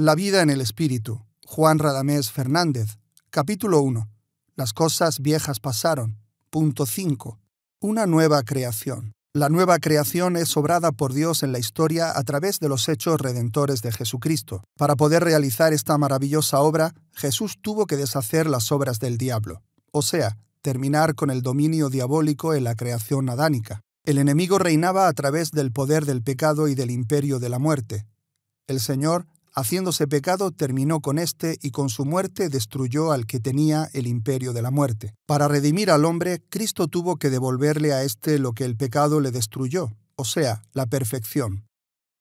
La vida en el espíritu. Juan Radamés Fernández. Capítulo 1. Las cosas viejas pasaron. Punto 5. Una nueva creación. La nueva creación es obrada por Dios en la historia a través de los hechos redentores de Jesucristo. Para poder realizar esta maravillosa obra, Jesús tuvo que deshacer las obras del diablo, o sea, terminar con el dominio diabólico en la creación adánica. El enemigo reinaba a través del poder del pecado y del imperio de la muerte. El Señor haciéndose pecado, terminó con éste y con su muerte destruyó al que tenía el imperio de la muerte. Para redimir al hombre, Cristo tuvo que devolverle a éste lo que el pecado le destruyó, o sea, la perfección.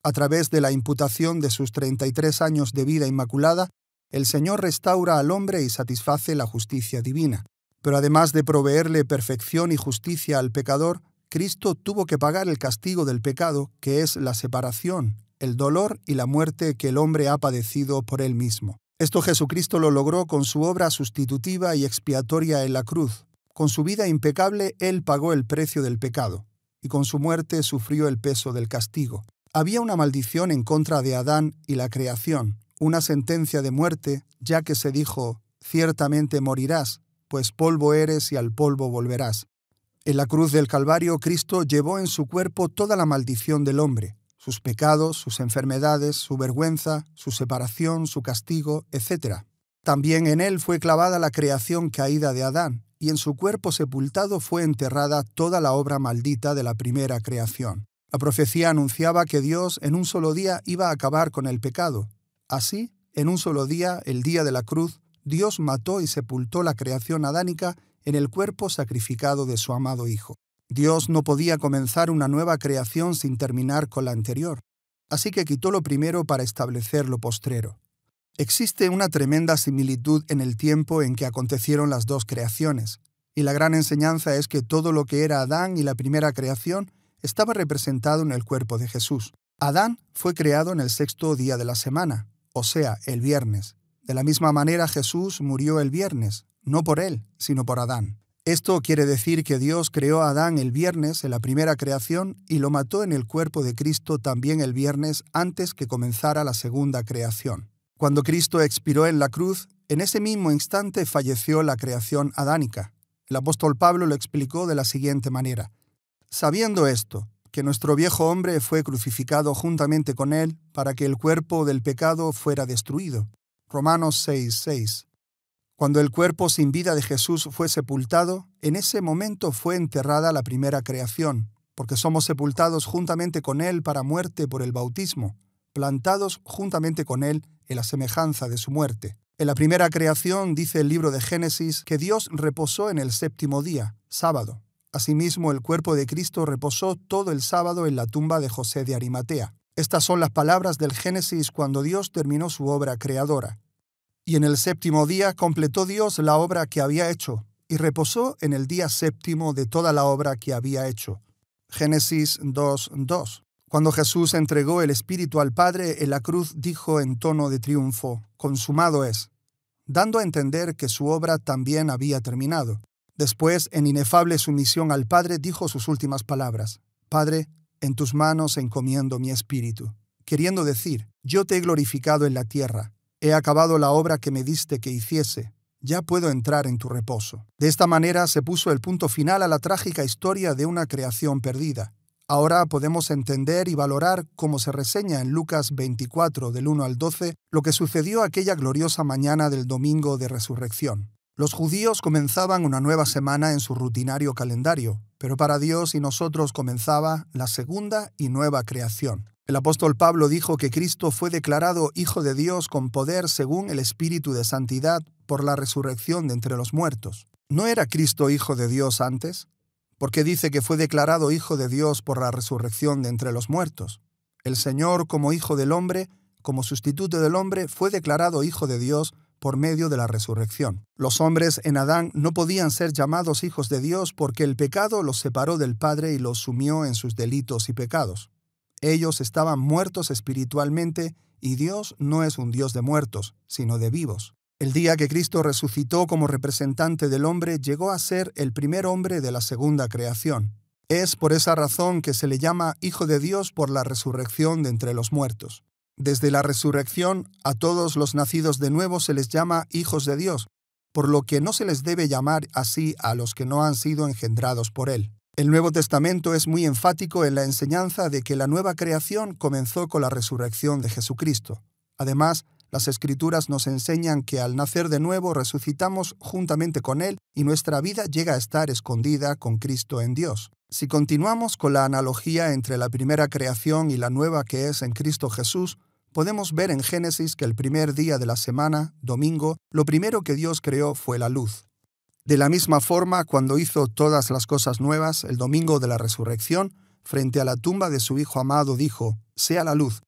A través de la imputación de sus 33 años de vida inmaculada, el Señor restaura al hombre y satisface la justicia divina. Pero además de proveerle perfección y justicia al pecador, Cristo tuvo que pagar el castigo del pecado, que es la separación, el dolor y la muerte que el hombre ha padecido por él mismo. Esto Jesucristo lo logró con su obra sustitutiva y expiatoria en la cruz. Con su vida impecable, Él pagó el precio del pecado, y con su muerte sufrió el peso del castigo. Había una maldición en contra de Adán y la creación, una sentencia de muerte, ya que se dijo, ciertamente morirás, pues polvo eres y al polvo volverás. En la cruz del Calvario Cristo llevó en su cuerpo toda la maldición del hombre sus pecados, sus enfermedades, su vergüenza, su separación, su castigo, etc. También en él fue clavada la creación caída de Adán, y en su cuerpo sepultado fue enterrada toda la obra maldita de la primera creación. La profecía anunciaba que Dios en un solo día iba a acabar con el pecado. Así, en un solo día, el día de la cruz, Dios mató y sepultó la creación adánica en el cuerpo sacrificado de su amado Hijo. Dios no podía comenzar una nueva creación sin terminar con la anterior, así que quitó lo primero para establecer lo postrero. Existe una tremenda similitud en el tiempo en que acontecieron las dos creaciones, y la gran enseñanza es que todo lo que era Adán y la primera creación estaba representado en el cuerpo de Jesús. Adán fue creado en el sexto día de la semana, o sea, el viernes. De la misma manera Jesús murió el viernes, no por él, sino por Adán. Esto quiere decir que Dios creó a Adán el viernes en la primera creación y lo mató en el cuerpo de Cristo también el viernes antes que comenzara la segunda creación. Cuando Cristo expiró en la cruz, en ese mismo instante falleció la creación adánica. El apóstol Pablo lo explicó de la siguiente manera. Sabiendo esto, que nuestro viejo hombre fue crucificado juntamente con él para que el cuerpo del pecado fuera destruido. Romanos 6:6. Cuando el cuerpo sin vida de Jesús fue sepultado, en ese momento fue enterrada la primera creación, porque somos sepultados juntamente con Él para muerte por el bautismo, plantados juntamente con Él en la semejanza de su muerte. En la primera creación dice el libro de Génesis que Dios reposó en el séptimo día, sábado. Asimismo, el cuerpo de Cristo reposó todo el sábado en la tumba de José de Arimatea. Estas son las palabras del Génesis cuando Dios terminó su obra creadora. Y en el séptimo día completó Dios la obra que había hecho, y reposó en el día séptimo de toda la obra que había hecho. Génesis 2.2. Cuando Jesús entregó el Espíritu al Padre en la cruz, dijo en tono de triunfo, Consumado es, dando a entender que su obra también había terminado. Después, en inefable sumisión al Padre, dijo sus últimas palabras, Padre, en tus manos encomiendo mi espíritu, queriendo decir, yo te he glorificado en la tierra, He acabado la obra que me diste que hiciese, ya puedo entrar en tu reposo. De esta manera se puso el punto final a la trágica historia de una creación perdida. Ahora podemos entender y valorar, como se reseña en Lucas 24 del 1 al 12, lo que sucedió aquella gloriosa mañana del domingo de resurrección. Los judíos comenzaban una nueva semana en su rutinario calendario, pero para Dios y nosotros comenzaba la segunda y nueva creación. El apóstol Pablo dijo que Cristo fue declarado Hijo de Dios con poder según el Espíritu de Santidad por la resurrección de entre los muertos. ¿No era Cristo Hijo de Dios antes? Porque dice que fue declarado Hijo de Dios por la resurrección de entre los muertos. El Señor como Hijo del hombre, como sustituto del hombre, fue declarado Hijo de Dios por medio de la resurrección. Los hombres en Adán no podían ser llamados hijos de Dios porque el pecado los separó del Padre y los sumió en sus delitos y pecados. Ellos estaban muertos espiritualmente y Dios no es un Dios de muertos, sino de vivos. El día que Cristo resucitó como representante del hombre, llegó a ser el primer hombre de la segunda creación. Es por esa razón que se le llama Hijo de Dios por la resurrección de entre los muertos. Desde la resurrección, a todos los nacidos de nuevo se les llama hijos de Dios, por lo que no se les debe llamar así a los que no han sido engendrados por Él. El Nuevo Testamento es muy enfático en la enseñanza de que la nueva creación comenzó con la resurrección de Jesucristo. Además, las Escrituras nos enseñan que al nacer de nuevo resucitamos juntamente con Él y nuestra vida llega a estar escondida con Cristo en Dios. Si continuamos con la analogía entre la primera creación y la nueva que es en Cristo Jesús, podemos ver en Génesis que el primer día de la semana, domingo, lo primero que Dios creó fue la luz. De la misma forma, cuando hizo todas las cosas nuevas, el domingo de la resurrección, frente a la tumba de su Hijo amado, dijo, Sea la luz.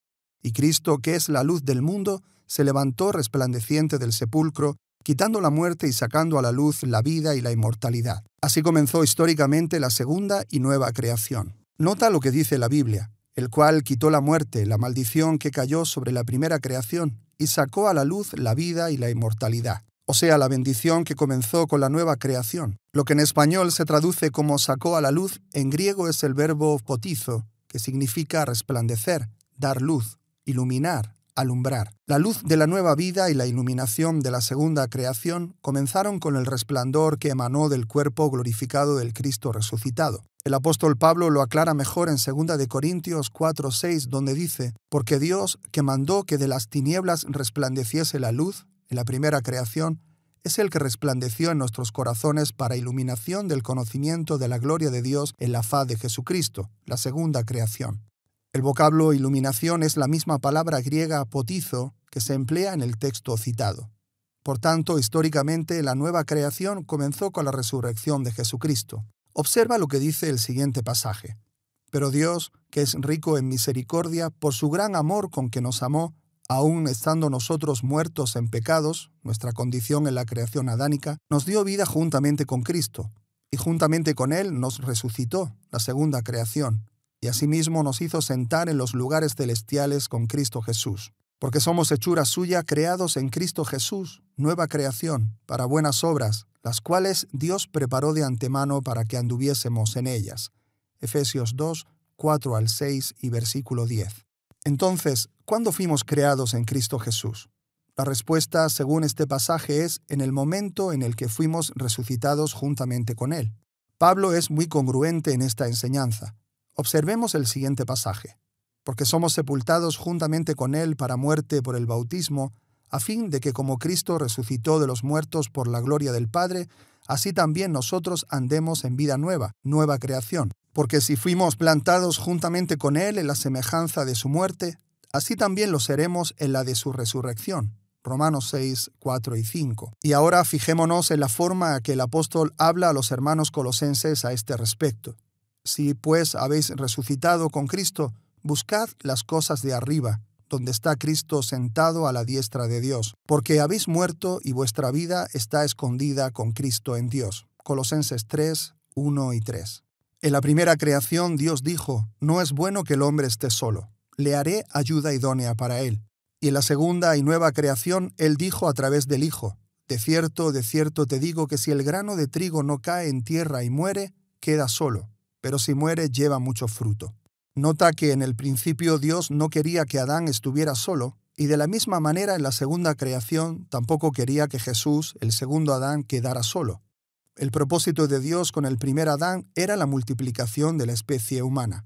Y Cristo, que es la luz del mundo, se levantó resplandeciente del sepulcro, quitando la muerte y sacando a la luz la vida y la inmortalidad. Así comenzó históricamente la segunda y nueva creación. Nota lo que dice la Biblia, el cual quitó la muerte, la maldición que cayó sobre la primera creación, y sacó a la luz la vida y la inmortalidad o sea, la bendición que comenzó con la nueva creación. Lo que en español se traduce como sacó a la luz, en griego es el verbo potizo, que significa resplandecer, dar luz, iluminar, alumbrar. La luz de la nueva vida y la iluminación de la segunda creación comenzaron con el resplandor que emanó del cuerpo glorificado del Cristo resucitado. El apóstol Pablo lo aclara mejor en 2 de Corintios 6, donde dice, "Porque Dios, que mandó que de las tinieblas resplandeciese la luz, en la primera creación, es el que resplandeció en nuestros corazones para iluminación del conocimiento de la gloria de Dios en la faz de Jesucristo, la segunda creación. El vocablo iluminación es la misma palabra griega potizo que se emplea en el texto citado. Por tanto, históricamente la nueva creación comenzó con la resurrección de Jesucristo. Observa lo que dice el siguiente pasaje. Pero Dios, que es rico en misericordia, por su gran amor con que nos amó, aun estando nosotros muertos en pecados, nuestra condición en la creación adánica, nos dio vida juntamente con Cristo, y juntamente con Él nos resucitó, la segunda creación, y asimismo nos hizo sentar en los lugares celestiales con Cristo Jesús, porque somos hechura suya, creados en Cristo Jesús, nueva creación, para buenas obras, las cuales Dios preparó de antemano para que anduviésemos en ellas. Efesios 2, 4 al 6 y versículo 10. Entonces, ¿cuándo fuimos creados en Cristo Jesús? La respuesta, según este pasaje, es en el momento en el que fuimos resucitados juntamente con Él. Pablo es muy congruente en esta enseñanza. Observemos el siguiente pasaje. Porque somos sepultados juntamente con Él para muerte por el bautismo, a fin de que como Cristo resucitó de los muertos por la gloria del Padre, así también nosotros andemos en vida nueva, nueva creación. Porque si fuimos plantados juntamente con Él en la semejanza de su muerte, así también lo seremos en la de su resurrección. Romanos 6, 4 y 5. Y ahora fijémonos en la forma que el apóstol habla a los hermanos colosenses a este respecto. Si pues habéis resucitado con Cristo, buscad las cosas de arriba, donde está Cristo sentado a la diestra de Dios, porque habéis muerto y vuestra vida está escondida con Cristo en Dios. Colosenses 3, 1 y 3. En la primera creación Dios dijo, No es bueno que el hombre esté solo, le haré ayuda idónea para él. Y en la segunda y nueva creación Él dijo a través del Hijo, De cierto, de cierto te digo que si el grano de trigo no cae en tierra y muere, queda solo, pero si muere lleva mucho fruto. Nota que en el principio Dios no quería que Adán estuviera solo, y de la misma manera en la segunda creación tampoco quería que Jesús, el segundo Adán, quedara solo. El propósito de Dios con el primer Adán era la multiplicación de la especie humana.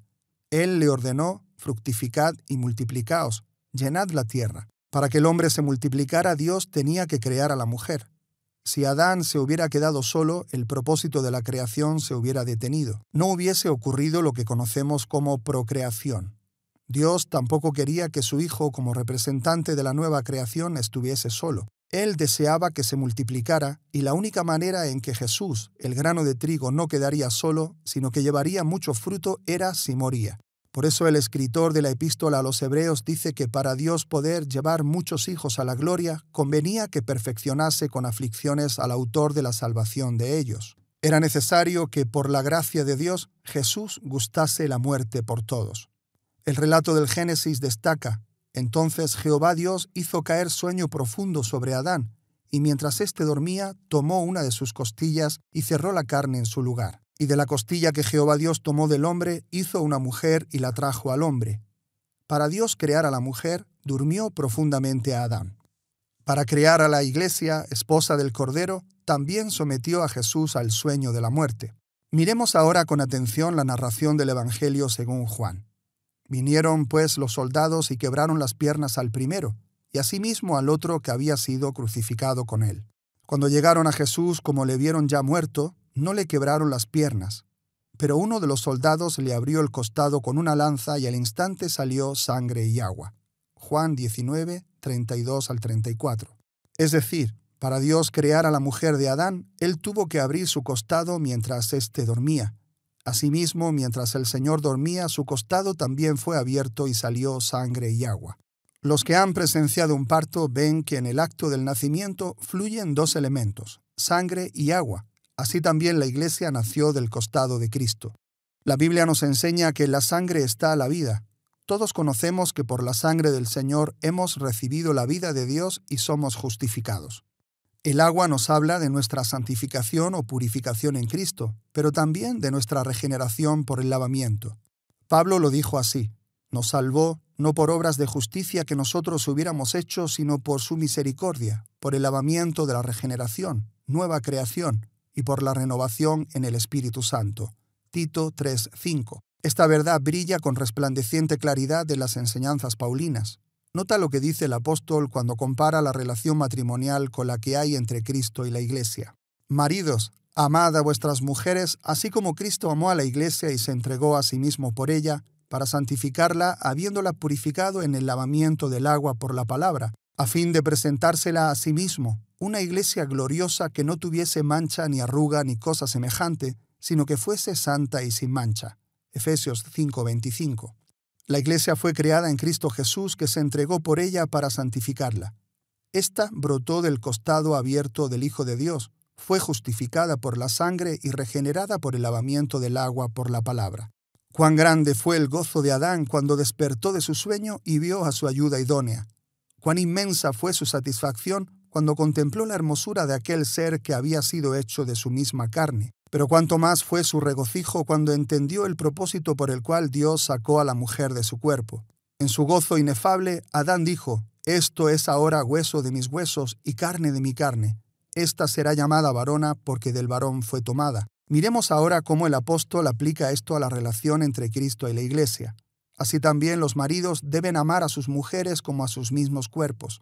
Él le ordenó, fructificad y multiplicaos, llenad la tierra. Para que el hombre se multiplicara, Dios tenía que crear a la mujer. Si Adán se hubiera quedado solo, el propósito de la creación se hubiera detenido. No hubiese ocurrido lo que conocemos como procreación. Dios tampoco quería que su Hijo como representante de la nueva creación estuviese solo. Él deseaba que se multiplicara y la única manera en que Jesús, el grano de trigo, no quedaría solo, sino que llevaría mucho fruto era si moría. Por eso el escritor de la epístola a los Hebreos dice que para Dios poder llevar muchos hijos a la gloria, convenía que perfeccionase con aflicciones al autor de la salvación de ellos. Era necesario que, por la gracia de Dios, Jesús gustase la muerte por todos. El relato del Génesis destaca, entonces Jehová Dios hizo caer sueño profundo sobre Adán, y mientras éste dormía, tomó una de sus costillas y cerró la carne en su lugar. Y de la costilla que Jehová Dios tomó del hombre, hizo una mujer y la trajo al hombre. Para Dios crear a la mujer, durmió profundamente a Adán. Para crear a la iglesia, esposa del Cordero, también sometió a Jesús al sueño de la muerte. Miremos ahora con atención la narración del Evangelio según Juan. Vinieron pues los soldados y quebraron las piernas al primero, y asimismo al otro que había sido crucificado con él. Cuando llegaron a Jesús, como le vieron ya muerto, no le quebraron las piernas, pero uno de los soldados le abrió el costado con una lanza y al instante salió sangre y agua. Juan 19, 32 al 34. Es decir, para Dios crear a la mujer de Adán, él tuvo que abrir su costado mientras éste dormía. Asimismo, mientras el Señor dormía, su costado también fue abierto y salió sangre y agua. Los que han presenciado un parto ven que en el acto del nacimiento fluyen dos elementos, sangre y agua, Así también la Iglesia nació del costado de Cristo. La Biblia nos enseña que la sangre está a la vida. Todos conocemos que por la sangre del Señor hemos recibido la vida de Dios y somos justificados. El agua nos habla de nuestra santificación o purificación en Cristo, pero también de nuestra regeneración por el lavamiento. Pablo lo dijo así, nos salvó no por obras de justicia que nosotros hubiéramos hecho, sino por su misericordia, por el lavamiento de la regeneración, nueva creación, y por la renovación en el Espíritu Santo. Tito 3:5. Esta verdad brilla con resplandeciente claridad de las enseñanzas paulinas. Nota lo que dice el apóstol cuando compara la relación matrimonial con la que hay entre Cristo y la Iglesia. Maridos, amad a vuestras mujeres, así como Cristo amó a la Iglesia y se entregó a sí mismo por ella, para santificarla, habiéndola purificado en el lavamiento del agua por la palabra, a fin de presentársela a sí mismo, una iglesia gloriosa que no tuviese mancha ni arruga ni cosa semejante, sino que fuese santa y sin mancha. Efesios 5:25. La iglesia fue creada en Cristo Jesús que se entregó por ella para santificarla. Esta brotó del costado abierto del Hijo de Dios, fue justificada por la sangre y regenerada por el lavamiento del agua por la palabra. Cuán grande fue el gozo de Adán cuando despertó de su sueño y vio a su ayuda idónea, Cuán inmensa fue su satisfacción cuando contempló la hermosura de aquel ser que había sido hecho de su misma carne, pero cuánto más fue su regocijo cuando entendió el propósito por el cual Dios sacó a la mujer de su cuerpo. En su gozo inefable, Adán dijo, Esto es ahora hueso de mis huesos y carne de mi carne. Esta será llamada varona porque del varón fue tomada. Miremos ahora cómo el apóstol aplica esto a la relación entre Cristo y la Iglesia. Así también los maridos deben amar a sus mujeres como a sus mismos cuerpos.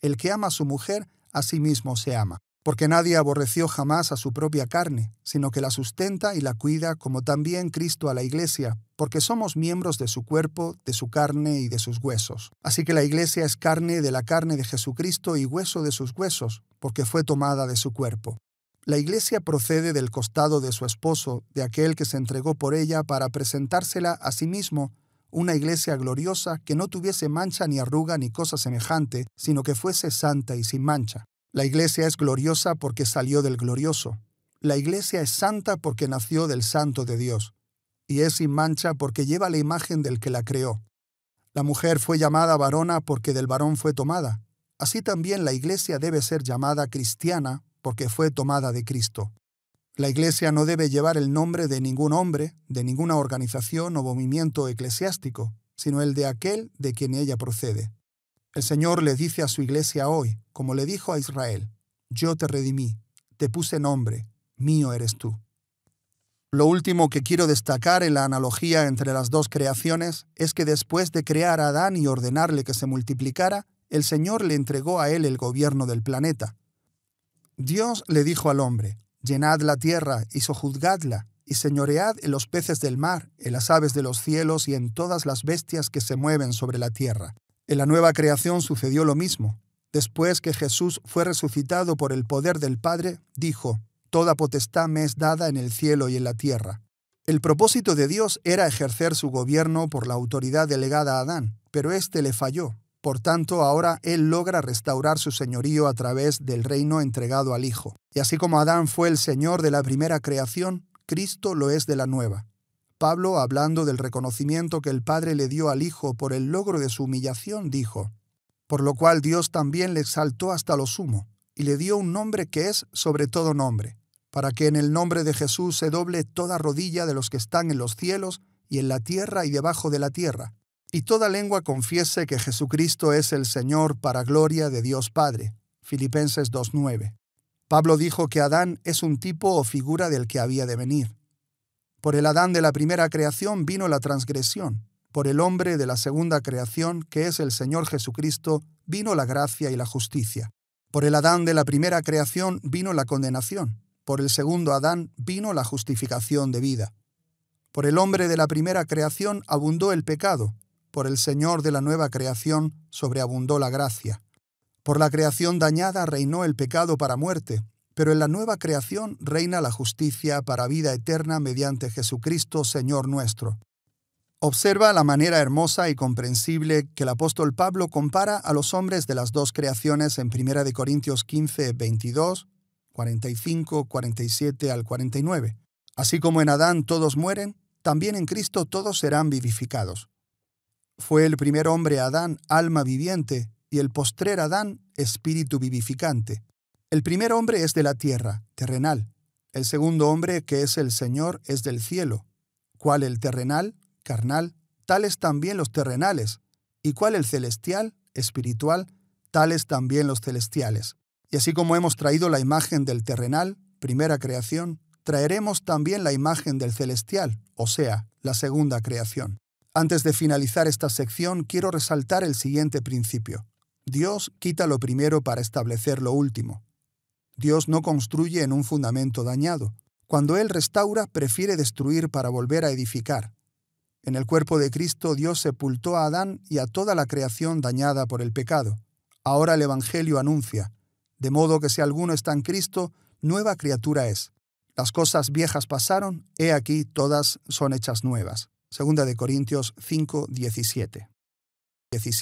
El que ama a su mujer, a sí mismo se ama, porque nadie aborreció jamás a su propia carne, sino que la sustenta y la cuida como también Cristo a la iglesia, porque somos miembros de su cuerpo, de su carne y de sus huesos. Así que la iglesia es carne de la carne de Jesucristo y hueso de sus huesos, porque fue tomada de su cuerpo. La iglesia procede del costado de su esposo, de aquel que se entregó por ella para presentársela a sí mismo una iglesia gloriosa que no tuviese mancha ni arruga ni cosa semejante, sino que fuese santa y sin mancha. La iglesia es gloriosa porque salió del glorioso. La iglesia es santa porque nació del santo de Dios. Y es sin mancha porque lleva la imagen del que la creó. La mujer fue llamada varona porque del varón fue tomada. Así también la iglesia debe ser llamada cristiana porque fue tomada de Cristo. La Iglesia no debe llevar el nombre de ningún hombre, de ninguna organización o movimiento eclesiástico, sino el de aquel de quien ella procede. El Señor le dice a su Iglesia hoy, como le dijo a Israel, Yo te redimí, te puse nombre, mío eres tú. Lo último que quiero destacar en la analogía entre las dos creaciones es que después de crear a Adán y ordenarle que se multiplicara, el Señor le entregó a él el gobierno del planeta. Dios le dijo al hombre, Llenad la tierra y sojuzgadla, y señoread en los peces del mar, en las aves de los cielos y en todas las bestias que se mueven sobre la tierra. En la nueva creación sucedió lo mismo. Después que Jesús fue resucitado por el poder del Padre, dijo, Toda potestad me es dada en el cielo y en la tierra. El propósito de Dios era ejercer su gobierno por la autoridad delegada a Adán, pero éste le falló, por tanto, ahora él logra restaurar su señorío a través del reino entregado al Hijo. Y así como Adán fue el Señor de la primera creación, Cristo lo es de la nueva. Pablo, hablando del reconocimiento que el Padre le dio al Hijo por el logro de su humillación, dijo, Por lo cual Dios también le exaltó hasta lo sumo, y le dio un nombre que es sobre todo nombre, para que en el nombre de Jesús se doble toda rodilla de los que están en los cielos y en la tierra y debajo de la tierra, y toda lengua confiese que Jesucristo es el Señor para gloria de Dios Padre. Filipenses 2.9. Pablo dijo que Adán es un tipo o figura del que había de venir. Por el Adán de la primera creación vino la transgresión. Por el hombre de la segunda creación, que es el Señor Jesucristo, vino la gracia y la justicia. Por el Adán de la primera creación vino la condenación. Por el segundo Adán vino la justificación de vida. Por el hombre de la primera creación abundó el pecado. Por el Señor de la nueva creación sobreabundó la gracia. Por la creación dañada reinó el pecado para muerte, pero en la nueva creación reina la justicia para vida eterna mediante Jesucristo, Señor nuestro. Observa la manera hermosa y comprensible que el apóstol Pablo compara a los hombres de las dos creaciones en 1 Corintios 15, 22, 45, 47 al 49. Así como en Adán todos mueren, también en Cristo todos serán vivificados. Fue el primer hombre Adán alma viviente y el postrer Adán espíritu vivificante. El primer hombre es de la tierra, terrenal. El segundo hombre, que es el Señor, es del cielo. ¿Cuál el terrenal? Carnal. Tales también los terrenales. ¿Y cuál el celestial? Espiritual. Tales también los celestiales. Y así como hemos traído la imagen del terrenal, primera creación, traeremos también la imagen del celestial, o sea, la segunda creación. Antes de finalizar esta sección, quiero resaltar el siguiente principio. Dios quita lo primero para establecer lo último. Dios no construye en un fundamento dañado. Cuando Él restaura, prefiere destruir para volver a edificar. En el cuerpo de Cristo Dios sepultó a Adán y a toda la creación dañada por el pecado. Ahora el Evangelio anuncia, de modo que si alguno está en Cristo, nueva criatura es. Las cosas viejas pasaron, he aquí todas son hechas nuevas. Segunda de Corintios 5, 17. 17.